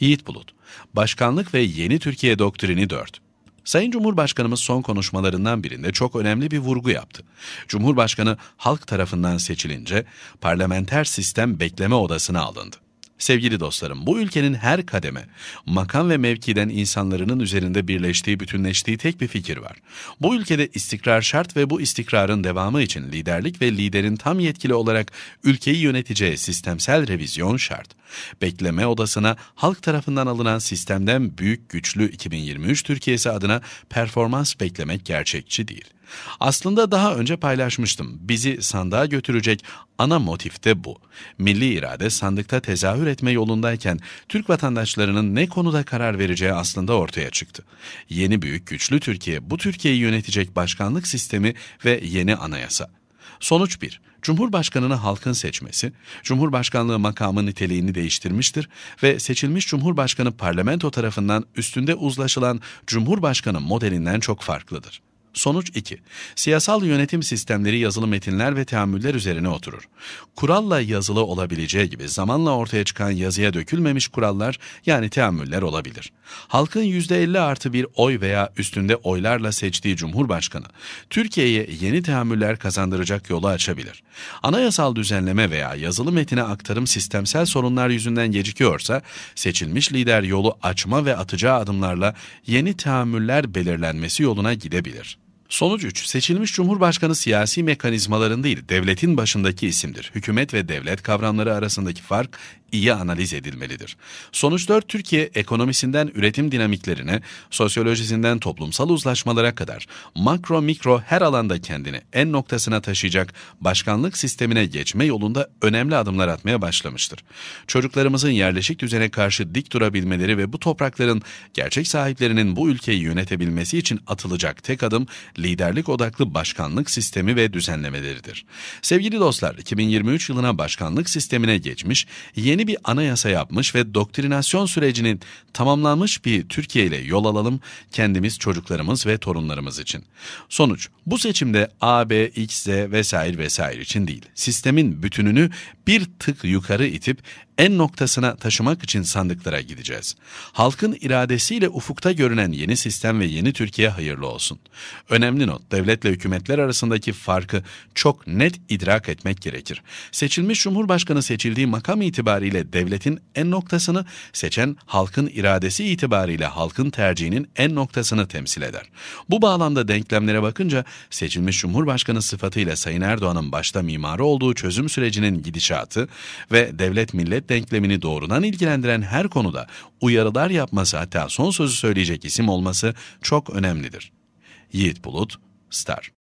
Yiğit Bulut, Başkanlık ve Yeni Türkiye Doktrini 4. Sayın Cumhurbaşkanımız son konuşmalarından birinde çok önemli bir vurgu yaptı. Cumhurbaşkanı halk tarafından seçilince parlamenter sistem bekleme odasına alındı. Sevgili dostlarım, bu ülkenin her kademe, makam ve mevkiden insanların üzerinde birleştiği, bütünleştiği tek bir fikir var. Bu ülkede istikrar şart ve bu istikrarın devamı için liderlik ve liderin tam yetkili olarak ülkeyi yöneteceği sistemsel revizyon şart. Bekleme odasına halk tarafından alınan sistemden büyük güçlü 2023 Türkiye'si adına performans beklemek gerçekçi değil. Aslında daha önce paylaşmıştım. Bizi sandığa götürecek ana motif de bu. Milli irade sandıkta tezahür etme yolundayken Türk vatandaşlarının ne konuda karar vereceği aslında ortaya çıktı. Yeni büyük güçlü Türkiye bu Türkiye'yi yönetecek başkanlık sistemi ve yeni anayasa. Sonuç 1. Cumhurbaşkanını halkın seçmesi, Cumhurbaşkanlığı makamı niteliğini değiştirmiştir ve seçilmiş Cumhurbaşkanı parlamento tarafından üstünde uzlaşılan Cumhurbaşkanı modelinden çok farklıdır. Sonuç 2. Siyasal yönetim sistemleri yazılı metinler ve teamüller üzerine oturur. Kuralla yazılı olabileceği gibi zamanla ortaya çıkan yazıya dökülmemiş kurallar yani teamüller olabilir. Halkın %50 artı bir oy veya üstünde oylarla seçtiği Cumhurbaşkanı, Türkiye'ye yeni teamüller kazandıracak yolu açabilir. Anayasal düzenleme veya yazılı metine aktarım sistemsel sorunlar yüzünden gecikiyorsa, seçilmiş lider yolu açma ve atacağı adımlarla yeni teamüller belirlenmesi yoluna gidebilir. Sonuç 3. Seçilmiş Cumhurbaşkanı siyasi mekanizmaların değil, devletin başındaki isimdir. Hükümet ve devlet kavramları arasındaki fark iyi analiz edilmelidir. Sonuçlar Türkiye ekonomisinden üretim dinamiklerine, sosyolojisinden toplumsal uzlaşmalara kadar makro mikro her alanda kendini en noktasına taşıyacak başkanlık sistemine geçme yolunda önemli adımlar atmaya başlamıştır. Çocuklarımızın yerleşik düzene karşı dik durabilmeleri ve bu toprakların gerçek sahiplerinin bu ülkeyi yönetebilmesi için atılacak tek adım liderlik odaklı başkanlık sistemi ve düzenlemeleridir. Sevgili dostlar, 2023 yılına başkanlık sistemine geçmiş, yeni bir anayasa yapmış ve doktrinasyon sürecinin tamamlanmış bir Türkiye ile yol alalım kendimiz, çocuklarımız ve torunlarımız için. Sonuç, bu seçimde A, B, X, Z vesaire vesaire için değil, sistemin bütününü bir tık yukarı itip en noktasına taşımak için sandıklara gideceğiz. Halkın iradesiyle ufukta görünen yeni sistem ve yeni Türkiye hayırlı olsun. Önemli not, devletle hükümetler arasındaki farkı çok net idrak etmek gerekir. Seçilmiş Cumhurbaşkanı seçildiği makam itibariyle devletin en noktasını, seçen halkın iradesi itibariyle halkın tercihinin en noktasını temsil eder. Bu bağlamda denklemlere bakınca seçilmiş Cumhurbaşkanı sıfatıyla Sayın Erdoğan'ın başta mimarı olduğu çözüm sürecinin gidişatı ve devlet millet denklemini doğrudan ilgilendiren her konuda uyarılar yapması hatta son sözü söyleyecek isim olması çok önemlidir. Yiğit Bulut, Star